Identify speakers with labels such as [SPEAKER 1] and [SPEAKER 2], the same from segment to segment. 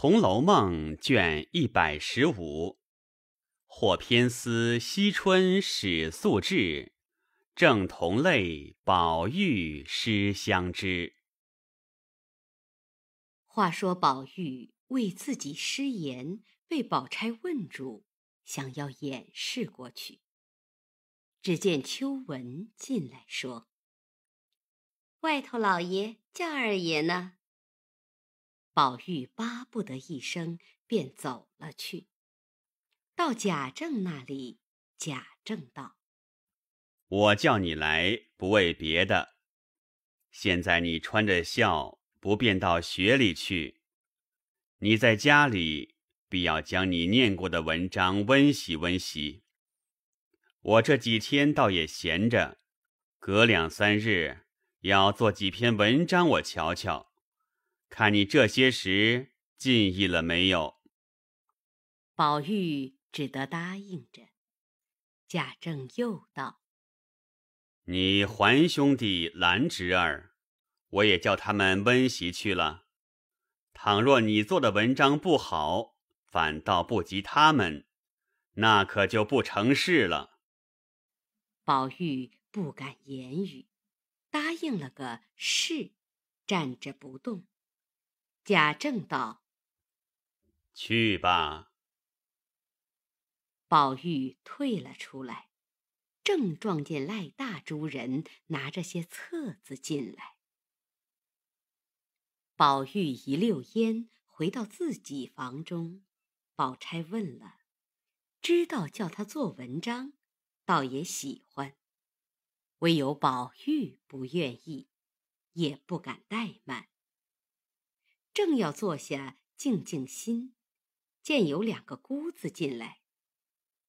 [SPEAKER 1] 《红楼梦》卷一百十五，或偏思惜春始素志，正同类宝玉失相知。
[SPEAKER 2] 话说宝玉为自己失言，被宝钗问住，想要掩饰过去。只见秋纹进来说：“外头老爷叫二爷呢。”宝玉巴不得一声，便走了去。到贾政那里，贾政道：“
[SPEAKER 1] 我叫你来，不为别的，现在你穿着孝，不便到学里去。你在家里，必要将你念过的文章温习温习。我这几天倒也闲着，隔两三日要做几篇文章，我瞧瞧。”看你这些时进意了没有？
[SPEAKER 2] 宝玉只得答应着。贾政又道：“
[SPEAKER 1] 你还兄弟、兰侄儿，我也叫他们温习去了。倘若你做的文章不好，反倒不及他们，那可就不成事了。”
[SPEAKER 2] 宝玉不敢言语，答应了个是，站着不动。贾政道：“
[SPEAKER 1] 去吧。”
[SPEAKER 2] 宝玉退了出来，正撞见赖大诸人拿着些册子进来。宝玉一溜烟回到自己房中，宝钗问了，知道叫他做文章，倒也喜欢；唯有宝玉不愿意，也不敢怠慢。正要坐下静静心，见有两个姑子进来，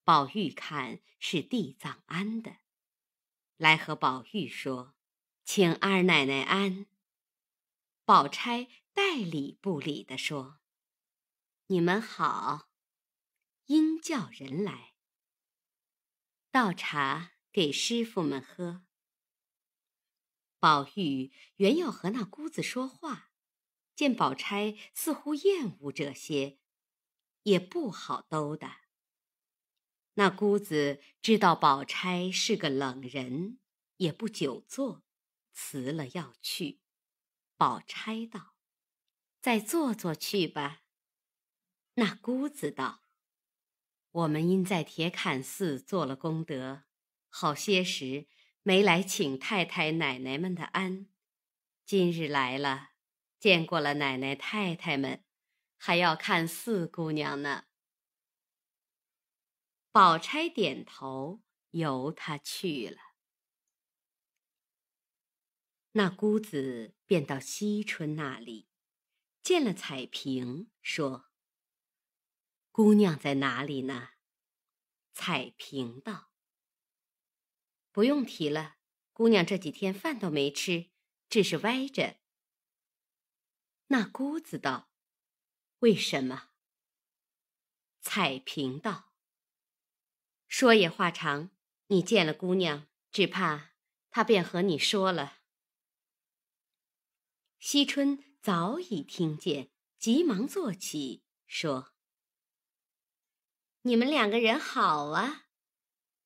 [SPEAKER 2] 宝玉看是地藏庵的，来和宝玉说：“请二奶奶安。”宝钗代理不理的说：“你们好，应叫人来倒茶给师傅们喝。”宝玉原要和那姑子说话。见宝钗似乎厌恶这些，也不好兜的。那姑子知道宝钗是个冷人，也不久坐，辞了要去。宝钗道：“再坐坐去吧。”那姑子道：“我们因在铁槛寺做了功德，好些时没来请太太奶奶们的安，今日来了。”见过了奶奶太太们，还要看四姑娘呢。宝钗点头，由她去了。那姑子便到惜春那里，见了彩萍，说：“姑娘在哪里呢？”彩萍道：“不用提了，姑娘这几天饭都没吃，只是歪着。”那姑子道：“为什么？”彩萍道：“说也话长，你见了姑娘，只怕她便和你说了。”惜春早已听见，急忙坐起说：“你们两个人好啊，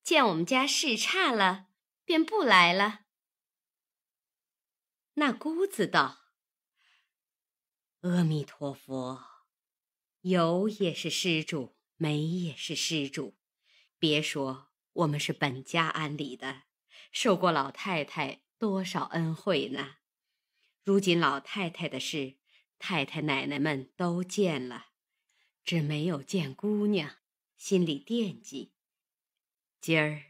[SPEAKER 2] 见我们家事差了，便不来了。”那姑子道。阿弥陀佛，有也是施主，没也是施主。别说我们是本家安里的，受过老太太多少恩惠呢？如今老太太的事，太太奶奶们都见了，只没有见姑娘，心里惦记。今儿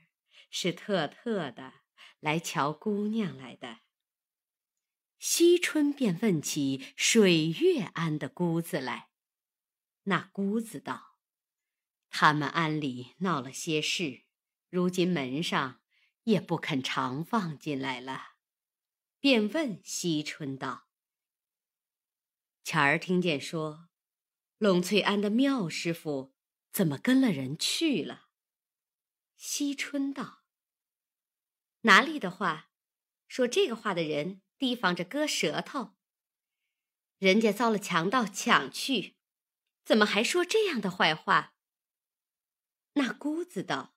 [SPEAKER 2] 是特特的来瞧姑娘来的。惜春便问起水月庵的姑子来，那姑子道：“他们庵里闹了些事，如今门上也不肯常放进来了。”便问惜春道：“前儿听见说，栊翠庵的妙师傅怎么跟了人去了？”惜春道：“哪里的话，说这个话的人。”提防着割舌头。人家遭了强盗抢去，怎么还说这样的坏话？那姑子道：“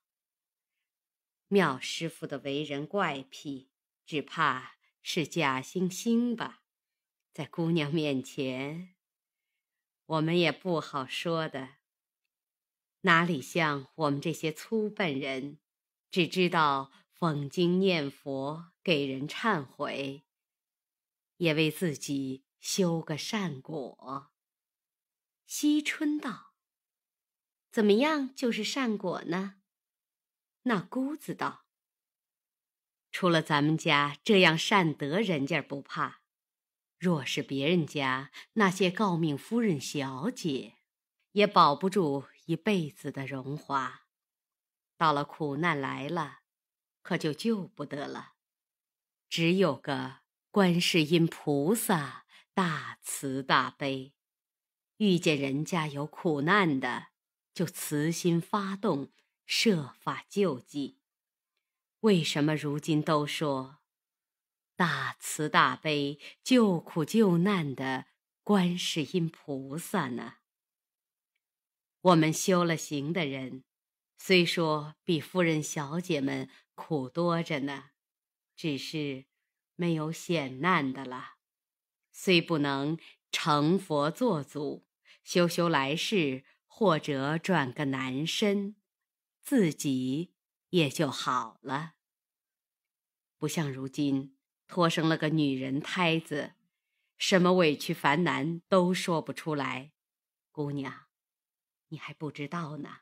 [SPEAKER 2] 妙师傅的为人怪癖，只怕是假惺惺吧？在姑娘面前，我们也不好说的。哪里像我们这些粗笨人，只知道讽经念佛，给人忏悔。”也为自己修个善果。惜春道：“怎么样就是善果呢？”那姑子道：“除了咱们家这样善德人家不怕，若是别人家那些诰命夫人、小姐，也保不住一辈子的荣华。到了苦难来了，可就救不得了，只有个。”观世音菩萨大慈大悲，遇见人家有苦难的，就慈心发动，设法救济。为什么如今都说大慈大悲救苦救难的观世音菩萨呢？我们修了行的人，虽说比夫人小姐们苦多着呢，只是。没有险难的了，虽不能成佛作祖，修修来世或者转个男身，自己也就好了。不像如今托生了个女人胎子，什么委屈烦难都说不出来。姑娘，你还不知道呢，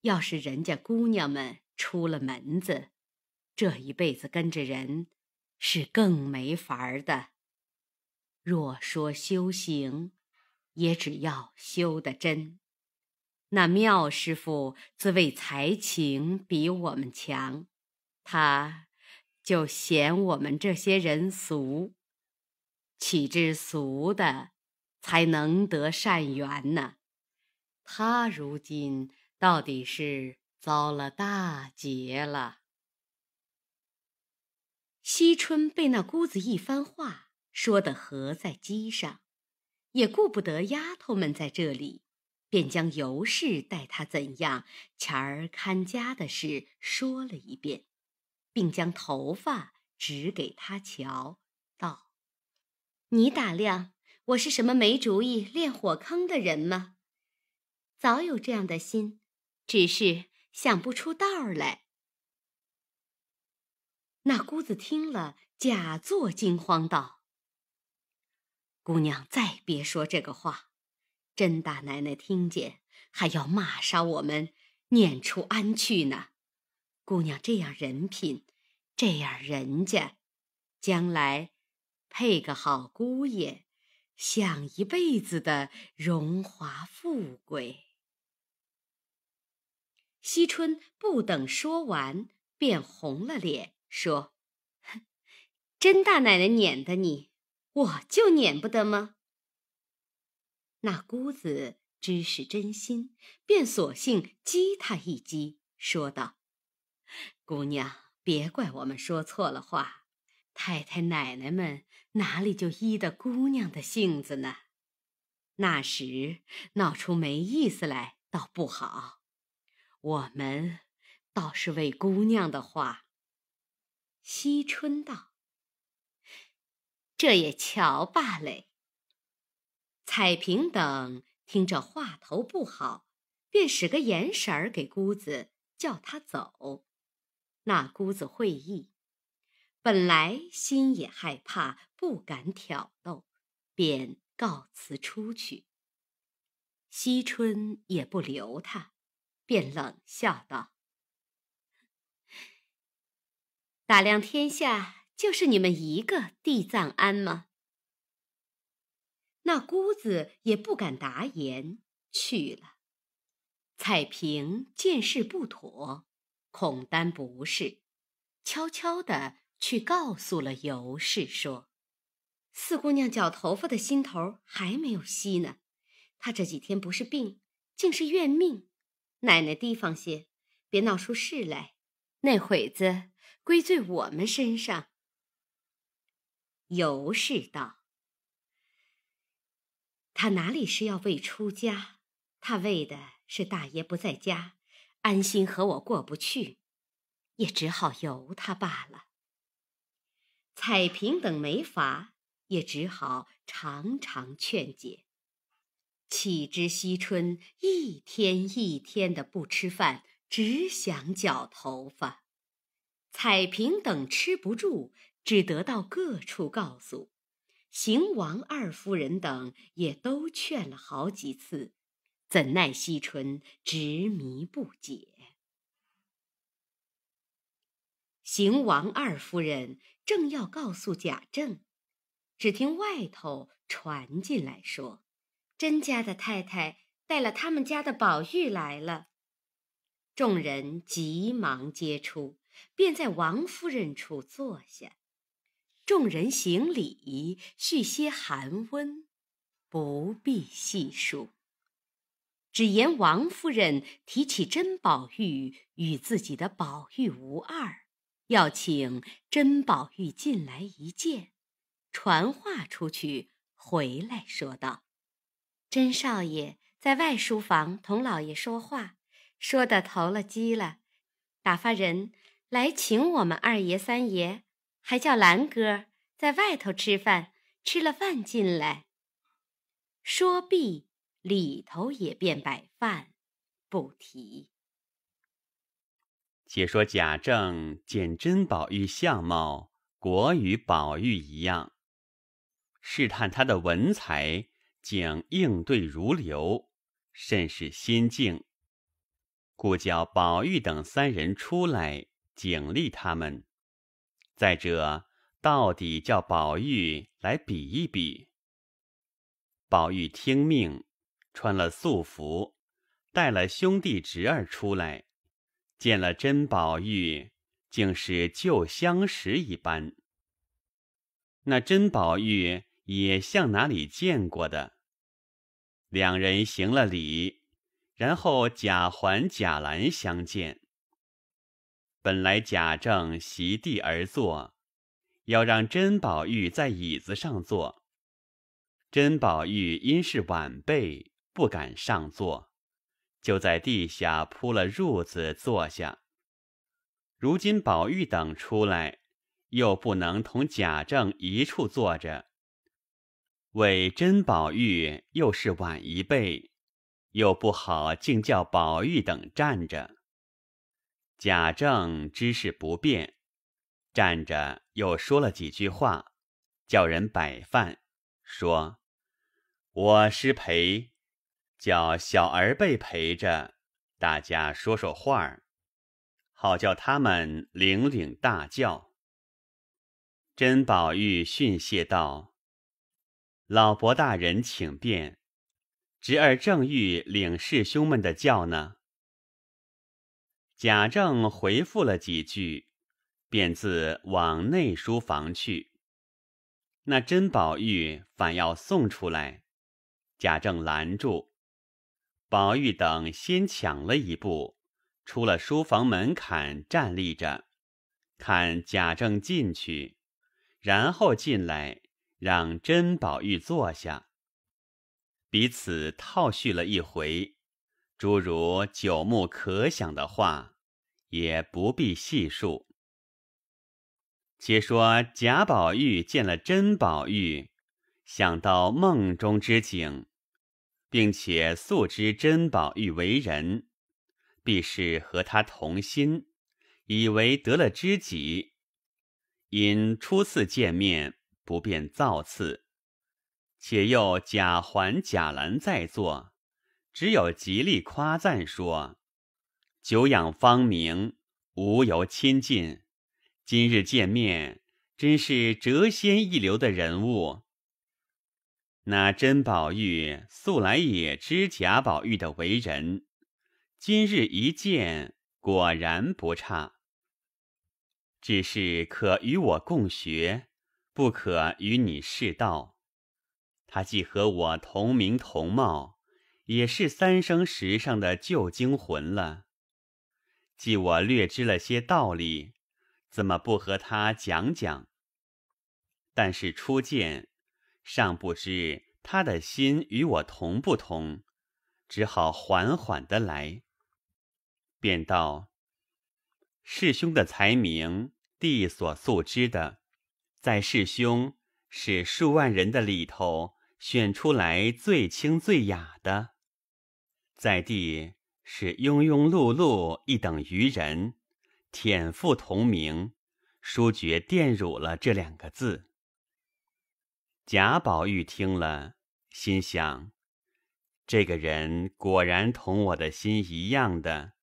[SPEAKER 2] 要是人家姑娘们出了门子，这一辈子跟着人。是更没法儿的。若说修行，也只要修得真。那妙师傅自谓才情比我们强，他就嫌我们这些人俗。岂知俗的才能得善缘呢？他如今到底是遭了大劫了。惜春被那姑子一番话说的合在机上，也顾不得丫头们在这里，便将尤氏待她怎样、前儿看家的事说了一遍，并将头发指给他瞧，道：“你打量我是什么没主意、练火坑的人吗？早有这样的心，只是想不出道儿来。”那姑子听了，假作惊慌道：“姑娘，再别说这个话，甄大奶奶听见还要骂杀我们，撵出安去呢。姑娘这样人品，这样人家，将来配个好姑爷，享一辈子的荣华富贵。”惜春不等说完，便红了脸。说：“甄大奶奶撵的你，我就撵不得吗？”那姑子知是真心，便索性激他一激，说道：“姑娘，别怪我们说错了话。太太奶奶们哪里就依的姑娘的性子呢？那时闹出没意思来，倒不好。我们倒是为姑娘的话。”惜春道：“这也瞧罢嘞。”彩萍等听着话头不好，便使个眼神儿给姑子叫他走。那姑子会意，本来心也害怕，不敢挑逗，便告辞出去。惜春也不留他，便冷笑道。打量天下，就是你们一个地藏庵吗？那姑子也不敢答言，去了。彩萍见事不妥，恐担不是，悄悄的去告诉了尤氏说：“四姑娘绞头发的心头还没有息呢，她这几天不是病，竟是怨命。奶奶提防些，别闹出事来。那会子。”归罪我们身上。尤氏道：“他哪里是要为出家？他为的是大爷不在家，安心和我过不去，也只好由他罢了。”彩萍等没法，也只好常常劝解。岂知惜春一天一天的不吃饭，只想绞头发。彩屏等吃不住，只得到各处告诉。邢王二夫人等也都劝了好几次，怎奈惜春执迷不解。邢王二夫人正要告诉贾政，只听外头传进来说：“甄家的太太带了他们家的宝玉来了。”众人急忙接出。便在王夫人处坐下，众人行礼，叙些寒温，不必细数。只言王夫人提起甄宝玉与自己的宝玉无二，要请甄宝玉进来一见，传话出去回来说道：“甄少爷在外书房同老爷说话，说的投了机了，打发人。”来请我们二爷、三爷，还叫兰哥在外头吃饭，吃了饭进来。说毕，里头也便摆饭，不提。
[SPEAKER 1] 且说贾政见甄宝玉相貌果与宝玉一样，试探他的文才，竟应对如流，甚是心境。故叫宝玉等三人出来。警励他们。再者，到底叫宝玉来比一比。宝玉听命，穿了素服，带了兄弟侄儿出来，见了真宝玉，竟是旧相识一般。那真宝玉也像哪里见过的。两人行了礼，然后贾环、贾兰相见。本来贾政席地而坐，要让甄宝玉在椅子上坐。甄宝玉因是晚辈，不敢上坐，就在地下铺了褥子坐下。如今宝玉等出来，又不能同贾政一处坐着。为甄宝玉又是晚一辈，又不好竟叫宝玉等站着。贾政知事不便，站着又说了几句话，叫人摆饭，说：“我失陪，叫小儿辈陪着，大家说说话，好叫他们领领大教。”甄宝玉训谢道：“老伯大人请便，侄儿正欲领师兄们的教呢。”贾政回复了几句，便自往内书房去。那甄宝玉反要送出来，贾政拦住，宝玉等先抢了一步，出了书房门槛站立着，看贾政进去，然后进来让甄宝玉坐下，彼此套叙了一回，诸如久目可想的话。也不必细述。且说贾宝玉见了甄宝玉，想到梦中之景，并且素知甄宝玉为人，必是和他同心，以为得了知己。因初次见面不便造次，且又贾环、贾兰在座，只有极力夸赞说。久仰芳名，无由亲近。今日见面，真是谪仙一流的人物。那甄宝玉素来也知贾宝玉的为人，今日一见，果然不差。只是可与我共学，不可与你试道。他既和我同名同貌，也是三生石上的旧精魂了。既我略知了些道理，怎么不和他讲讲？但是初见尚不知他的心与我同不同，只好缓缓的来。便道：师兄的才名，弟所素知的，在师兄是数万人的里头选出来最清最雅的，在地是庸庸碌碌一等愚人，舔富同名，书觉玷辱了这两个字。贾宝玉听了，心想：这个人果然同我的心一样的。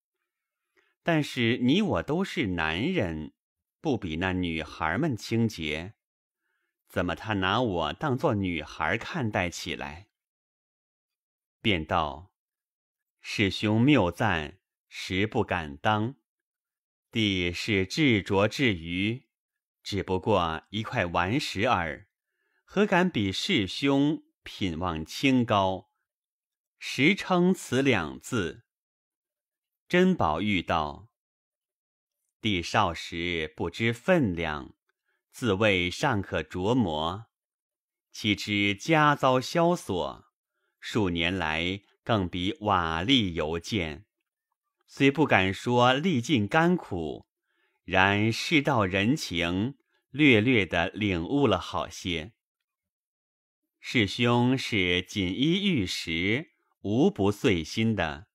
[SPEAKER 1] 但是你我都是男人，不比那女孩们清洁，怎么他拿我当做女孩看待起来？便道。师兄谬赞，实不敢当。弟是至拙至愚，只不过一块顽石耳，何敢比师兄品望清高？实称此两字。珍宝玉道：“弟少时不知分量，自谓尚可琢磨，岂知家遭萧索，数年来。”更比瓦砾犹贱，虽不敢说历尽甘苦，然世道人情，略略的领悟了好些。师兄是锦衣玉食，无不遂心的，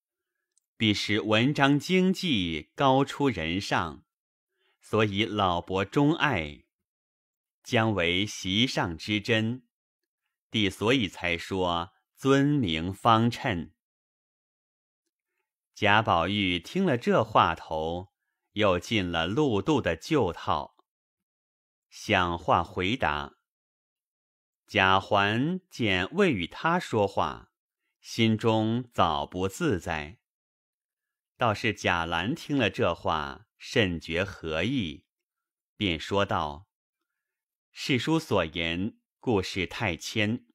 [SPEAKER 1] 必是文章经济高出人上，所以老伯钟爱，将为席上之珍。弟所以才说。尊名方衬。贾宝玉听了这话头，又进了陆度的旧套，想话回答。贾环见未与他说话，心中早不自在。倒是贾兰听了这话，甚觉何意，便说道：“世书所言故事太谦。”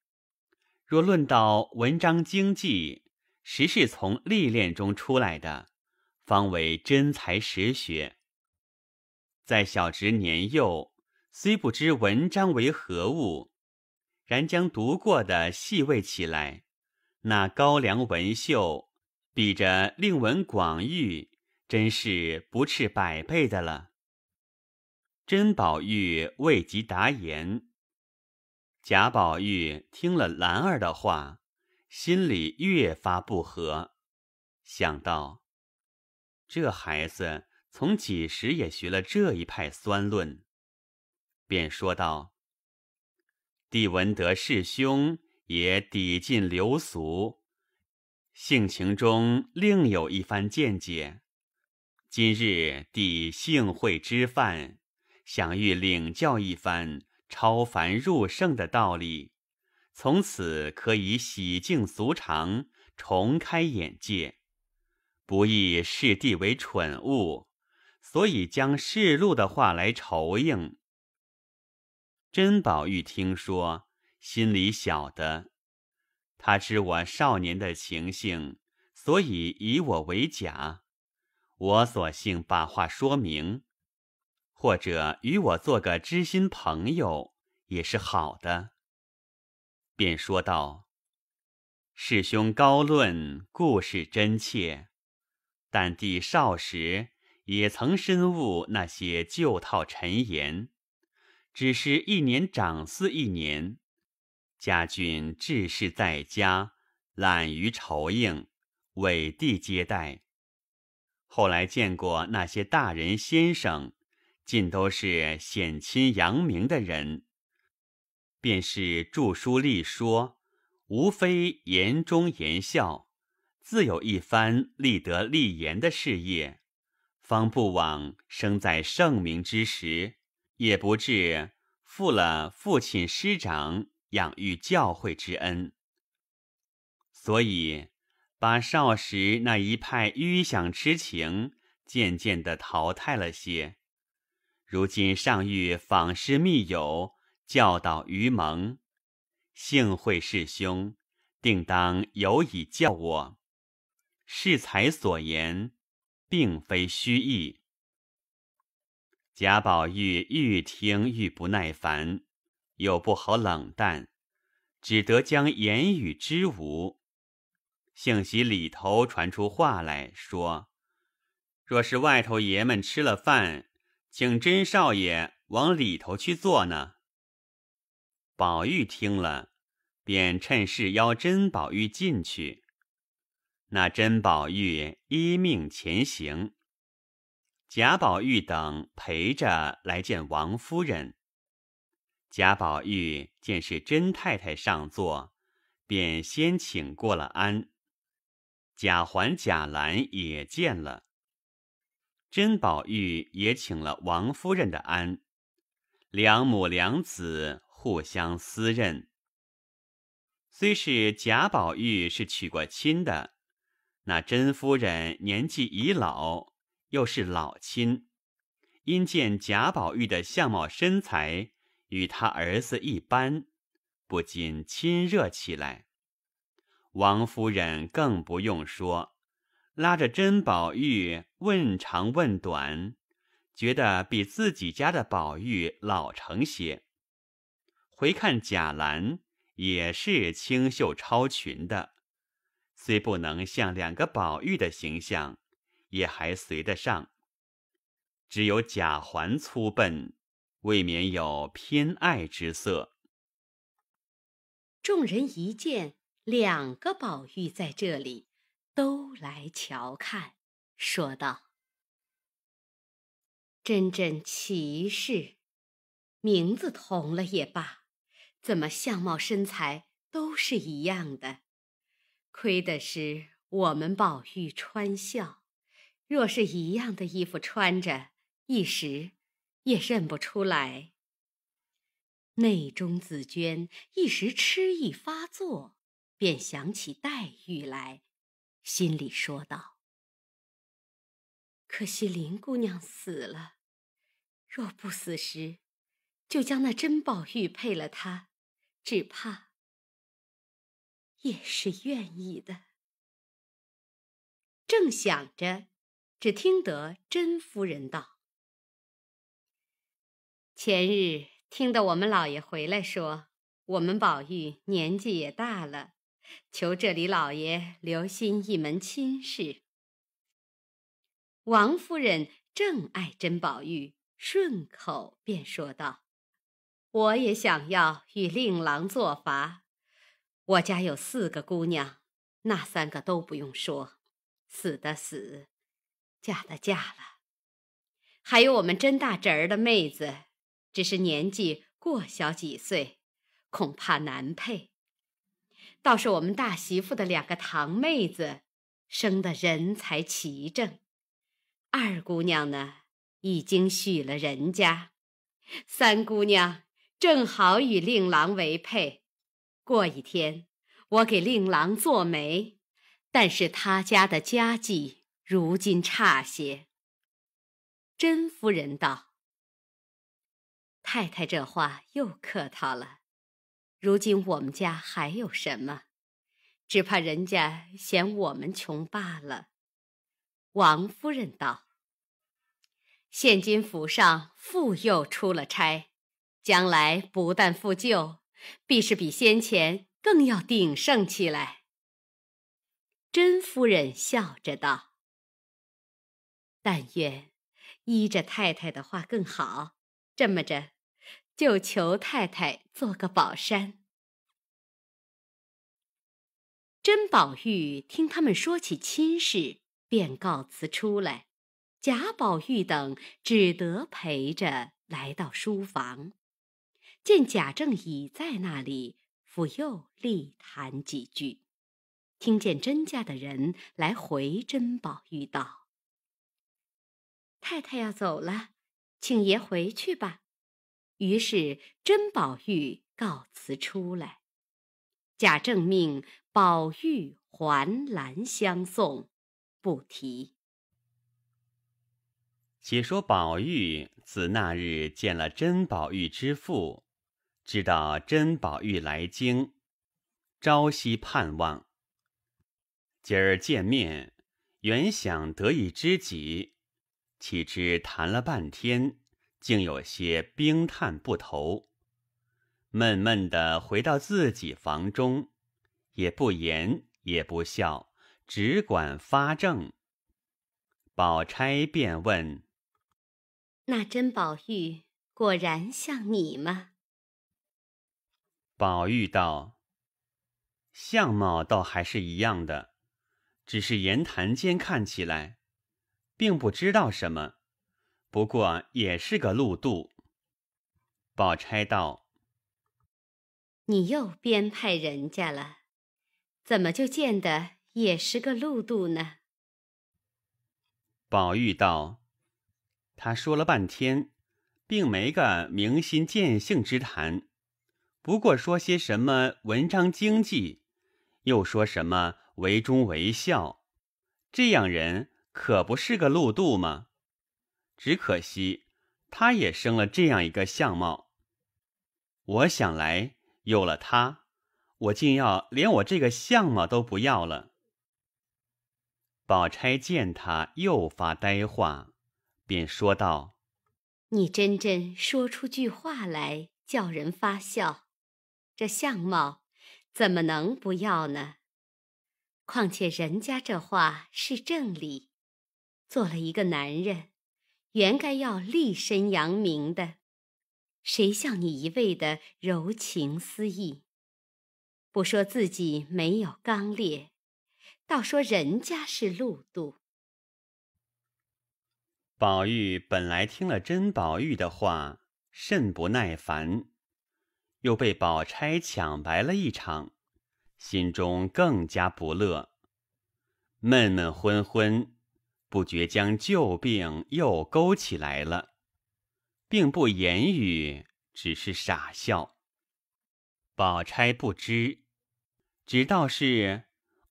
[SPEAKER 1] 若论到文章经济，实是从历练中出来的，方为真才实学。在小侄年幼，虽不知文章为何物，然将读过的细味起来，那高粱文秀，比着令文广域，真是不啻百倍的了。甄宝玉未及答言。贾宝玉听了兰儿的话，心里越发不和，想到这孩子从几时也学了这一派酸论，便说道：“帝闻得世兄也抵近流俗，性情中另有一番见解，今日抵幸会之饭，想欲领教一番。”超凡入圣的道理，从此可以洗净俗常，重开眼界，不以世弟为蠢物，所以将世禄的话来酬应。甄宝玉听说，心里晓得，他知我少年的情形，所以以我为假，我索性把话说明。或者与我做个知心朋友也是好的。便说道：“师兄高论，故事真切。但弟少时也曾深悟那些旧套陈言，只是一年长似一年。家君志士在家，懒于酬应，委地接待。后来见过那些大人先生。”尽都是显亲扬名的人，便是著书立说，无非言中言笑，自有一番立德立言的事业，方不枉生在盛明之时，也不至负了父亲师长养育教诲之恩。所以把少时那一派愚想痴情，渐渐的淘汰了些。如今尚欲访师密友，教导愚蒙，幸会师兄，定当有以教我。适才所言，并非虚意。贾宝玉愈听愈不耐烦，又不好冷淡，只得将言语支吾。幸喜里头传出话来说，若是外头爷们吃了饭。请甄少爷往里头去坐呢。宝玉听了，便趁势邀甄宝玉进去。那甄宝玉依命前行。贾宝玉等陪着来见王夫人。贾宝玉见是甄太太上座，便先请过了安。贾环、贾兰也见了。甄宝玉也请了王夫人的安，两母两子互相私认。虽是贾宝玉是娶过亲的，那甄夫人年纪已老，又是老亲，因见贾宝玉的相貌身材与他儿子一般，不禁亲热起来。王夫人更不用说。拉着甄宝玉问长问短，觉得比自己家的宝玉老成些。回看贾兰也是清秀超群的，虽不能像两个宝玉的形象，也还随得上。只有贾环粗笨，未免有偏爱之色。
[SPEAKER 2] 众人一见两个宝玉在这里。都来瞧看，说道：“真真奇事，名字同了也罢，怎么相貌身材都是一样的？亏的是我们宝玉穿孝，若是一样的衣服穿着，一时也认不出来。”内中紫娟一时痴意发作，便想起黛玉来。心里说道：“可惜林姑娘死了，若不死时，就将那珍宝玉配了她，只怕也是愿意的。”正想着，只听得甄夫人道：“前日听得我们老爷回来，说我们宝玉年纪也大了。”求这里老爷留心一门亲事。王夫人正爱甄宝玉，顺口便说道：“我也想要与令郎做法。我家有四个姑娘，那三个都不用说，死的死，嫁的嫁了。还有我们甄大侄儿的妹子，只是年纪过小几岁，恐怕难配。”倒是我们大媳妇的两个堂妹子，生的人才齐整。二姑娘呢，已经许了人家；三姑娘正好与令郎为配。过一天，我给令郎做媒，但是他家的家计如今差些。甄夫人道：“太太这话又客套了。”如今我们家还有什么？只怕人家嫌我们穷罢了。王夫人道：“现今府上妇幼出了差，将来不但复旧，必是比先前更要鼎盛起来。”甄夫人笑着道：“但愿依着太太的话更好，这么着。”就求太太做个宝山。甄宝玉听他们说起亲事，便告辞出来。贾宝玉等只得陪着来到书房，见贾政已在那里，复又力谈几句。听见甄家的人来回甄宝玉道：“太太要走了，请爷回去吧。”于是甄宝玉告辞出来，贾政命宝玉还兰相送，不提。
[SPEAKER 1] 且说宝玉自那日见了甄宝玉之父，知道甄宝玉来京，朝夕盼望。今儿见面，原想得一知己，岂知谈了半天。竟有些冰炭不投，闷闷的回到自己房中，也不言也不笑，只管发怔。宝钗便问：“
[SPEAKER 2] 那甄宝玉果然像你吗？”
[SPEAKER 1] 宝玉道：“相貌倒还是一样的，只是言谈间看起来，并不知道什么。”不过也是个路渡。宝钗道：“
[SPEAKER 2] 你又编派人家了，怎么就见得也是个路渡呢？”
[SPEAKER 1] 宝玉道：“他说了半天，并没个明心见性之谈。不过说些什么文章经济，又说什么为忠为孝，这样人可不是个路渡吗？”只可惜，他也生了这样一个相貌。我想来，有了他，我竟要连我这个相貌都不要了。宝钗见他又发呆话，便说道：“
[SPEAKER 2] 你真真说出句话来，叫人发笑。这相貌怎么能不要呢？况且人家这话是正理，做了一个男人。”原该要立身扬名的，谁像你一味的柔情私意？不说自己没有刚烈，倒说人家是露肚。
[SPEAKER 1] 宝玉本来听了甄宝玉的话，甚不耐烦，又被宝钗抢白了一场，心中更加不乐，闷闷昏昏。不觉将旧病又勾起来了，并不言语，只是傻笑。宝钗不知，只道是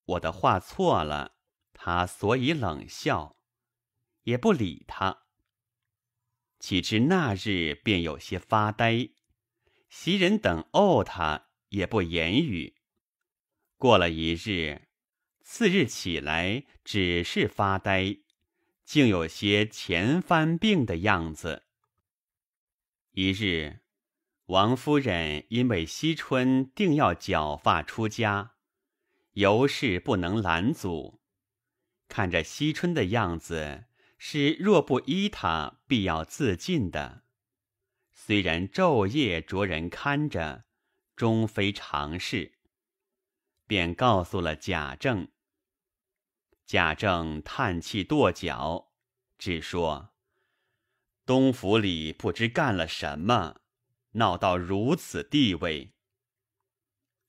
[SPEAKER 1] 我的话错了，他所以冷笑，也不理他。岂知那日便有些发呆，袭人等怄他，也不言语。过了一日，次日起来，只是发呆。竟有些前翻病的样子。一日，王夫人因为惜春定要绞发出家，尤氏不能拦阻，看着惜春的样子是若不依他，必要自尽的。虽然昼夜着人看着，终非常事，便告诉了贾政。贾政叹气跺脚，只说：“东府里不知干了什么，闹到如此地位。”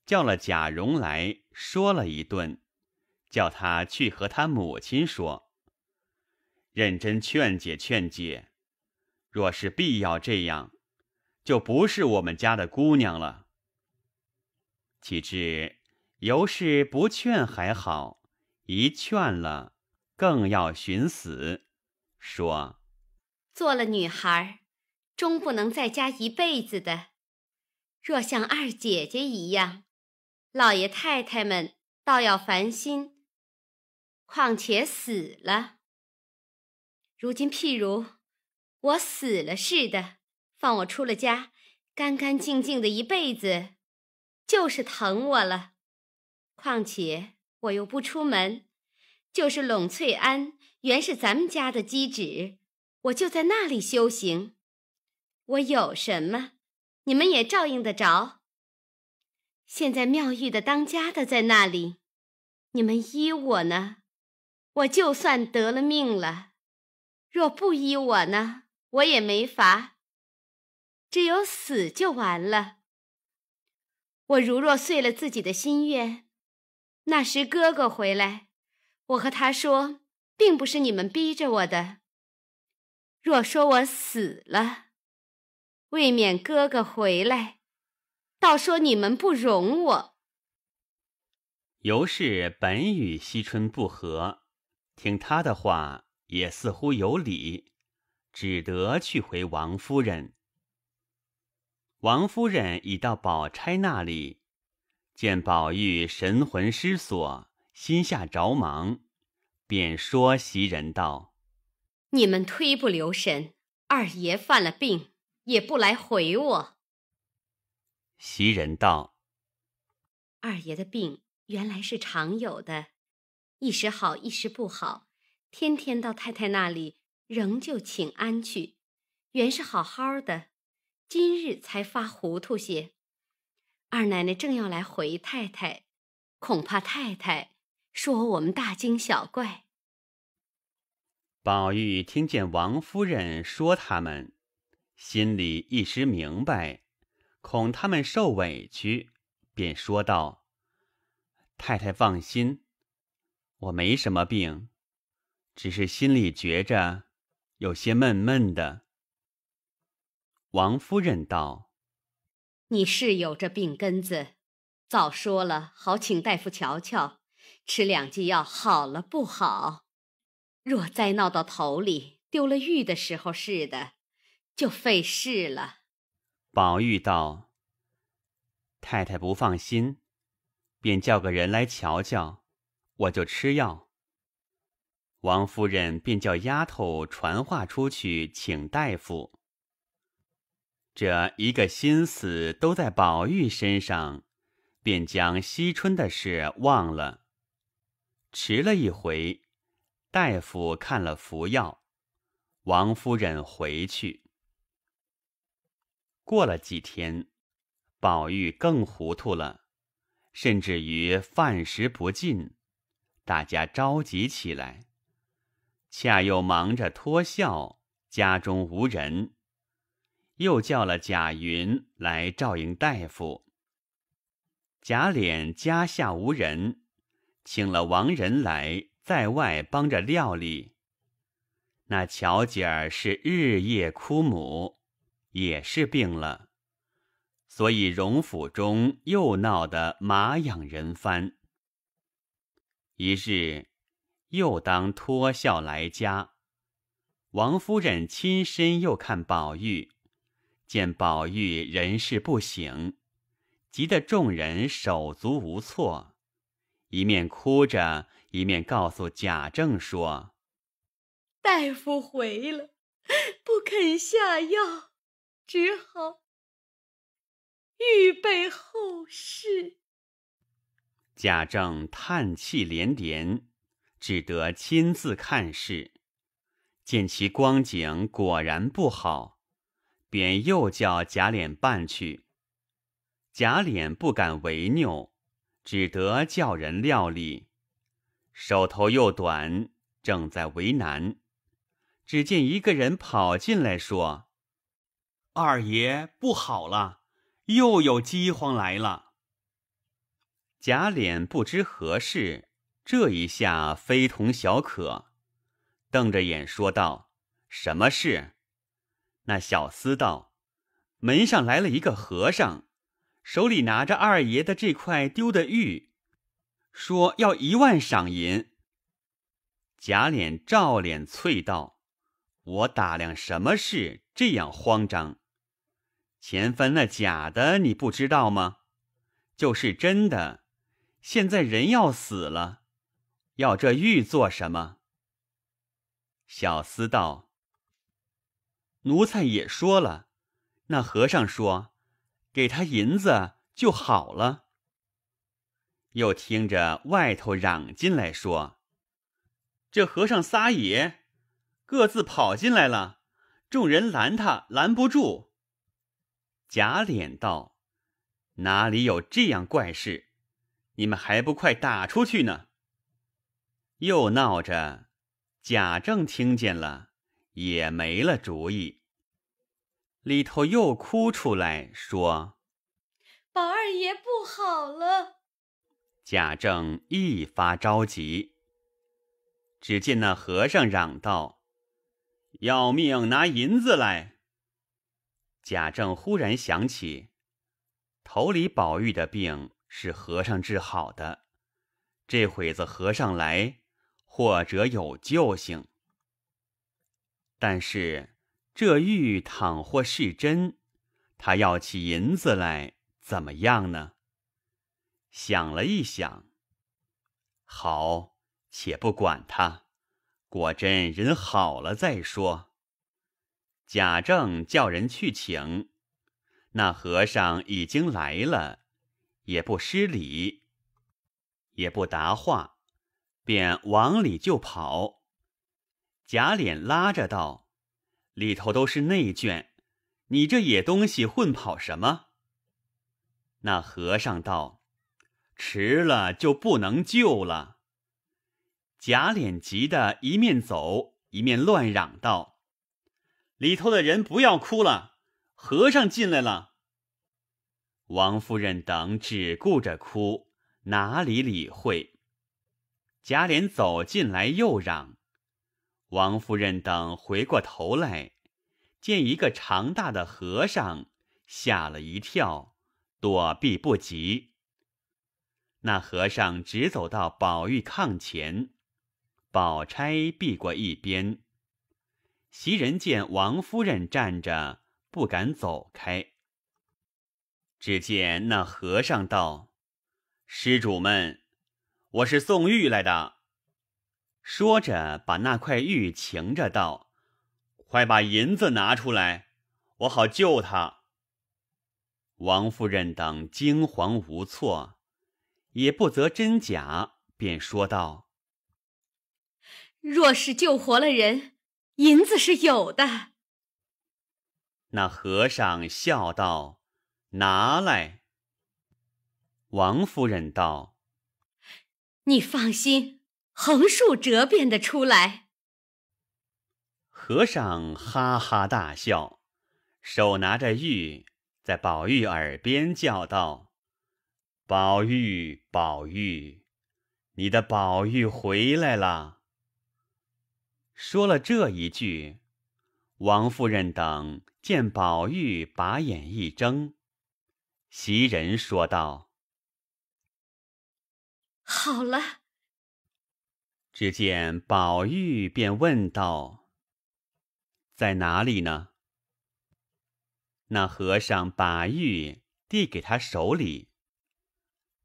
[SPEAKER 1] 叫了贾蓉来说了一顿，叫他去和他母亲说，认真劝解劝解。若是必要这样，就不是我们家的姑娘了。岂知尤氏不劝还好。一劝了，更要寻死。说，
[SPEAKER 2] 做了女孩，终不能在家一辈子的。若像二姐姐一样，老爷太太们倒要烦心。况且死了。如今譬如我死了似的，放我出了家，干干净净的一辈子，就是疼我了。况且。我又不出门，就是隆翠庵原是咱们家的基址，我就在那里修行。我有什么，你们也照应得着。现在庙玉的当家的在那里，你们依我呢？我就算得了命了。若不依我呢，我也没法，只有死就完了。我如若遂了自己的心愿。那时哥哥回来，我和他说，并不是你们逼着我的。若说我死了，未免哥哥回来，倒说你们不容我。
[SPEAKER 1] 尤氏本与惜春不和，听他的话也似乎有理，只得去回王夫人。王夫人已到宝钗那里。见宝玉神魂失所，心下着忙，便说袭人道：“
[SPEAKER 2] 你们推不留神，二爷犯了病，也不来回我。”
[SPEAKER 1] 袭人道：“
[SPEAKER 2] 二爷的病原来是常有的，一时好一时不好，天天到太太那里仍旧请安去，原是好好的，今日才发糊涂些。”二奶奶正要来回太太，恐怕太太说我们大惊小怪。
[SPEAKER 1] 宝玉听见王夫人说他们，心里一时明白，恐他们受委屈，便说道：“太太放心，我没什么病，只是心里觉着有些闷闷的。”王夫人道。
[SPEAKER 2] 你是有这病根子，早说了，好请大夫瞧瞧，吃两剂药好了不好？若再闹到头里，丢了玉的时候似的，就费事了。
[SPEAKER 1] 宝玉道：“太太不放心，便叫个人来瞧瞧，我就吃药。”王夫人便叫丫头传话出去，请大夫。这一个心思都在宝玉身上，便将惜春的事忘了。迟了一回，大夫看了服药，王夫人回去。过了几天，宝玉更糊涂了，甚至于饭食不进，大家着急起来，恰又忙着脱孝，家中无人。又叫了贾云来照应大夫。贾琏家下无人，请了王仁来在外帮着料理。那巧姐儿是日夜哭母，也是病了，所以荣府中又闹得马仰人翻。一日，又当托孝来家，王夫人亲身又看宝玉。见宝玉人事不省，急得众人手足无措，一面哭着，一面告诉贾政说：“
[SPEAKER 2] 大夫回了，不肯下药，只好预备后事。”
[SPEAKER 1] 贾政叹气连连，只得亲自看视，见其光景果然不好。便又叫贾琏办去，贾琏不敢违拗，只得叫人料理。手头又短，正在为难，只见一个人跑进来，说：“二爷不好了，又有饥荒来了。”贾琏不知何事，这一下非同小可，瞪着眼说道：“什么事？”那小厮道：“门上来了一个和尚，手里拿着二爷的这块丢的玉，说要一万赏银。”贾琏照脸啐道：“我打量什么事这样慌张？前分那假的，你不知道吗？就是真的，现在人要死了，要这玉做什么？”小厮道。奴才也说了，那和尚说，给他银子就好了。又听着外头嚷进来说，这和尚撒野，各自跑进来了，众人拦他拦不住。贾琏道：“哪里有这样怪事？你们还不快打出去呢？”又闹着，贾政听见了。也没了主意，里头又哭出来说：“
[SPEAKER 2] 宝二爷不好了！”
[SPEAKER 1] 贾政一发着急。只见那和尚嚷道：“要命，拿银子来！”贾政忽然想起，头里宝玉的病是和尚治好的，这会子和尚来，或者有救性。但是，这玉倘或是真，他要起银子来怎么样呢？想了一想，好，且不管他，果真人好了再说。贾政叫人去请，那和尚已经来了，也不失礼，也不答话，便往里就跑。贾琏拉着道：“里头都是内卷，你这野东西混跑什么？”那和尚道：“迟了就不能救了。”贾琏急得一面走一面乱嚷道：“里头的人不要哭了，和尚进来了。”王夫人等只顾着哭，哪里理会？贾琏走进来又嚷。王夫人等回过头来，见一个长大的和尚，吓了一跳，躲避不及。那和尚直走到宝玉炕前，宝钗避过一边。袭人见王夫人站着，不敢走开。只见那和尚道：“施主们，我是送玉来的。”说着，把那块玉擎着道：“快把银子拿出来，我好救他。”王夫人等惊惶无措，也不择真假，便说道：“
[SPEAKER 2] 若是救活了人，银子是有的。”
[SPEAKER 1] 那和尚笑道：“拿来。”王夫人道：“
[SPEAKER 2] 你放心。”横竖折变的出来。
[SPEAKER 1] 和尚哈哈大笑，手拿着玉，在宝玉耳边叫道：“宝玉，宝玉，你的宝玉回来了。”说了这一句，王夫人等见宝玉把眼一睁，袭人说道：“
[SPEAKER 2] 好了。”
[SPEAKER 1] 只见宝玉便问道：“在哪里呢？”那和尚把玉递给他手里。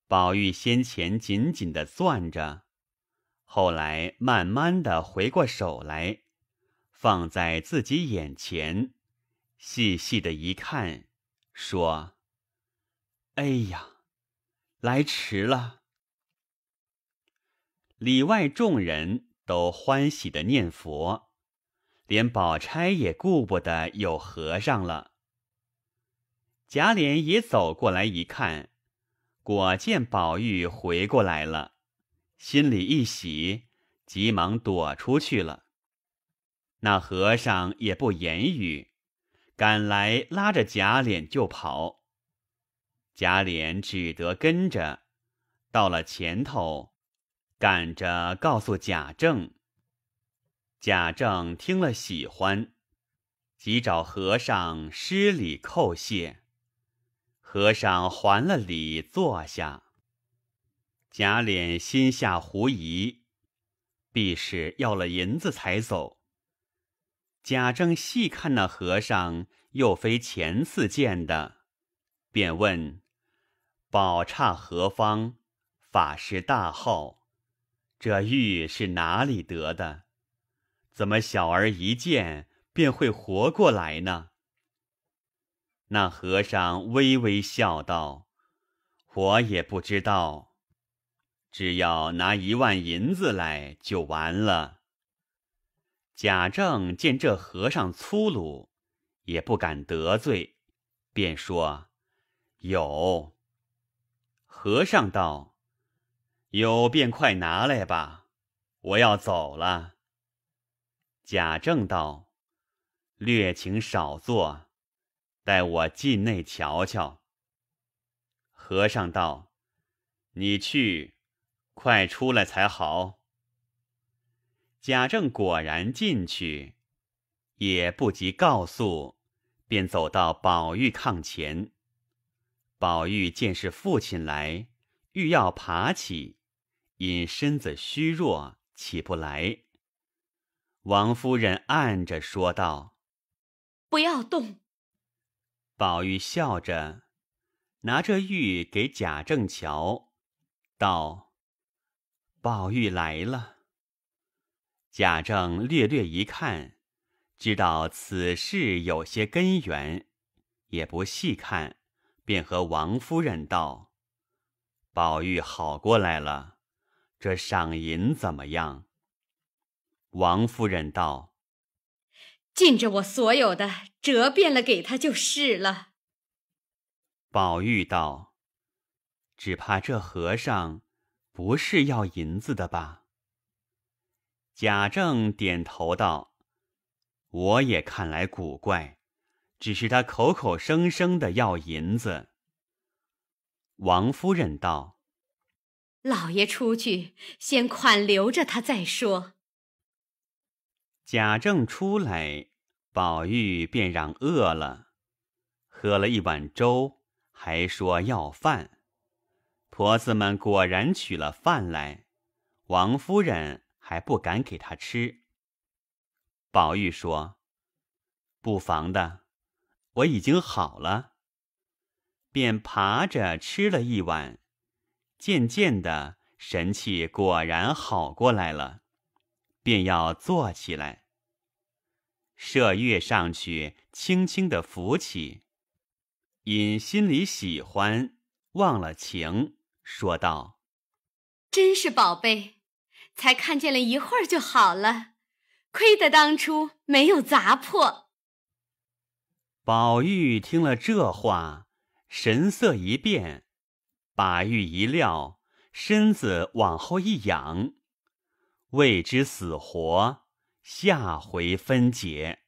[SPEAKER 1] 宝玉先前紧紧的攥着，后来慢慢的回过手来，放在自己眼前，细细的一看，说：“哎呀，来迟了。”里外众人都欢喜的念佛，连宝钗也顾不得有和尚了。贾琏也走过来一看，果见宝玉回过来了，心里一喜，急忙躲出去了。那和尚也不言语，赶来拉着贾琏就跑，贾琏只得跟着，到了前头。赶着告诉贾政，贾政听了喜欢，即找和尚施礼叩谢。和尚还了礼，坐下。贾琏心下狐疑，必是要了银子才走。贾政细看那和尚，又非前次见的，便问：“宝刹何方？法师大号？”这玉是哪里得的？怎么小儿一见便会活过来呢？那和尚微微笑道：“我也不知道，只要拿一万银子来就完了。”贾政见这和尚粗鲁，也不敢得罪，便说：“有。”和尚道。有便快拿来吧，我要走了。贾政道：“略请少坐，待我进内瞧瞧。”和尚道：“你去，快出来才好。”贾政果然进去，也不及告诉，便走到宝玉炕前。宝玉见是父亲来，欲要爬起。因身子虚弱，起不来。王夫人按着说道：“
[SPEAKER 2] 不要动。”
[SPEAKER 1] 宝玉笑着拿着玉给贾政瞧，道：“宝玉来了。”贾政略略一看，知道此事有些根源，也不细看，便和王夫人道：“宝玉好过来了。”这赏银怎么样？王夫人道：“
[SPEAKER 2] 尽着我所有的折遍了给他就是了。”
[SPEAKER 1] 宝玉道：“只怕这和尚不是要银子的吧？”贾政点头道：“我也看来古怪，只是他口口声声的要银子。”王夫人道。
[SPEAKER 2] 老爷出去，先款留着他再说。
[SPEAKER 1] 贾政出来，宝玉便嚷饿了，喝了一碗粥，还说要饭。婆子们果然取了饭来，王夫人还不敢给他吃。宝玉说：“不妨的，我已经好了。”便爬着吃了一碗。渐渐的神气果然好过来了，便要坐起来。麝月上去轻轻的扶起，因心里喜欢，忘了情，说道：“
[SPEAKER 2] 真是宝贝，才看见了一会儿就好了，亏得当初没有砸破。”
[SPEAKER 1] 宝玉听了这话，神色一变。把玉一撂，身子往后一仰，未知死活，下回分解。